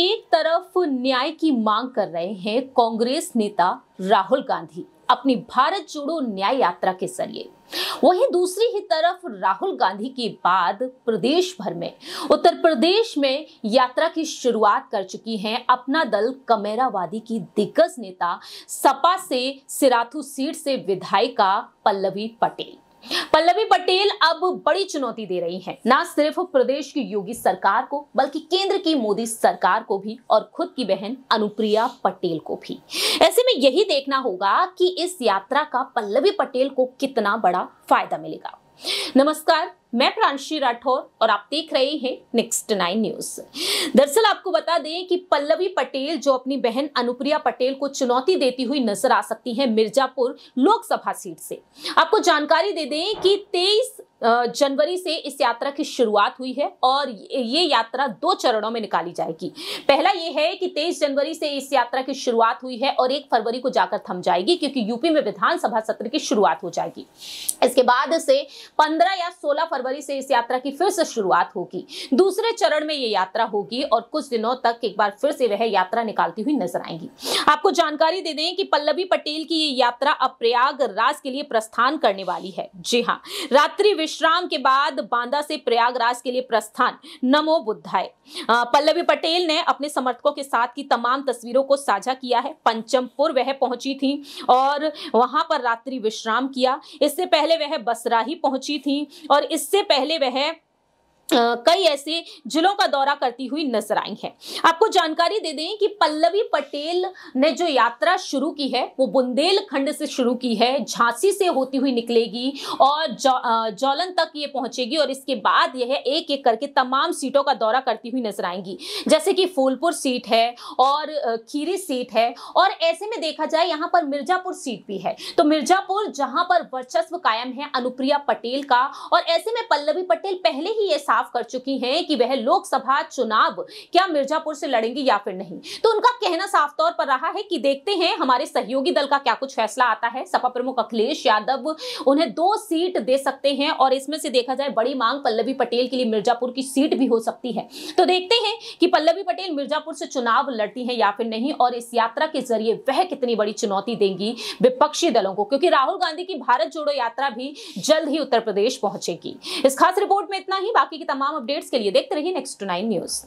एक तरफ न्याय की मांग कर रहे हैं कांग्रेस नेता राहुल गांधी अपनी भारत जोड़ो न्याय यात्रा के जरिए वहीं दूसरी ही तरफ राहुल गांधी के बाद प्रदेश भर में उत्तर प्रदेश में यात्रा की शुरुआत कर चुकी हैं अपना दल कमेरावादी की दिग्गज नेता सपा से सिराथू सीट से विधायिका पल्लवी पटेल पल्लवी पटेल अब बड़ी चुनौती दे रही हैं ना सिर्फ प्रदेश की योगी सरकार को बल्कि केंद्र की मोदी सरकार को भी और खुद की बहन अनुप्रिया पटेल को भी ऐसे में यही देखना होगा कि इस यात्रा का पल्लवी पटेल को कितना बड़ा फायदा मिलेगा नमस्कार मैं प्रांशी राठौर और आप देख रहे हैं नेक्स्ट नाइन न्यूज दरअसल आपको बता दें कि पल्लवी पटेल जो अपनी बहन अनुप्रिया पटेल को चुनौती देती हुई नजर आ सकती हैं मिर्जापुर लोकसभा सीट से आपको जानकारी दे दें कि 23 जनवरी से इस यात्रा की शुरुआत हुई है और ये यात्रा दो चरणों में निकाली जाएगी पहला ये है कि तेईस जनवरी से इस यात्रा की शुरुआत हुई है और एक फरवरी को जाकर थम जाएगी क्योंकि यूपी में विधानसभा सत्र की शुरुआत हो जाएगी इसके बाद से पंद्रह या सोलह फरवरी से इस यात्रा की फिर से शुरुआत होगी दूसरे चरण में ये यात्रा होगी और कुछ दिनों तक एक बार फिर से वह यात्रा निकालती हुई नजर आएंगी आपको जानकारी दे दें कि पल्लवी पटेल की ये यात्रा अब प्रयागराज के लिए प्रस्थान करने वाली है जी हाँ रात्रि विश्राम के बाद बांदा से प्रयागराज के लिए प्रस्थान नमो बुद्धाय पल्लवी पटेल ने अपने समर्थकों के साथ की तमाम तस्वीरों को साझा किया है पंचमपुर वह पहुंची थी और वहां पर रात्रि विश्राम किया इससे पहले वह बसरा ही पहुंची थी और इससे पहले वह कई ऐसे जिलों का दौरा करती हुई नजर आई हैं आपको जानकारी दे दें कि पल्लवी पटेल ने जो यात्रा शुरू की है वो बुंदेलखंड से शुरू की है झांसी से होती हुई निकलेगी और जौलन तक ये पहुंचेगी और इसके बाद यह एक एक करके तमाम सीटों का दौरा करती हुई नजर आएंगी जैसे कि फूलपुर सीट है और खीरी सीट है और ऐसे में देखा जाए यहाँ पर मिर्जापुर सीट भी है तो मिर्जापुर जहां पर वर्चस्व कायम है अनुप्रिया पटेल का और ऐसे में पल्लवी पटेल पहले ही ये साफ कर चुकी हैं कि वह लोकसभा चुनाव क्या मिर्जापुर से लड़ेंगी या फिर नहीं तो उनका कहना साफ तौर पर रहा है कि देखते हैं हमारे सहयोगी दल का क्या कुछ फैसला आता है सपा प्रमुख अखिलेश यादव उन्हें दो सीट दे सकते हैं और इसमें से देखा जाए बड़ी मांग पल्लवी पटेल के लिए मिर्जापुर की सीट भी हो सकती है तो देखते हैं कि पल्लवी पटेल मिर्जापुर से चुनाव लड़ती है या फिर नहीं और इस यात्रा के जरिए वह कितनी बड़ी चुनौती देंगी विपक्षी दलों को क्योंकि राहुल गांधी की भारत जोड़ो यात्रा भी जल्द ही उत्तर प्रदेश पहुंचेगी इस खास रिपोर्ट में इतना ही बाकी की तमाम अपडेट्स के लिए देखते रहिए नेक्स्ट टू नाइन न्यूज़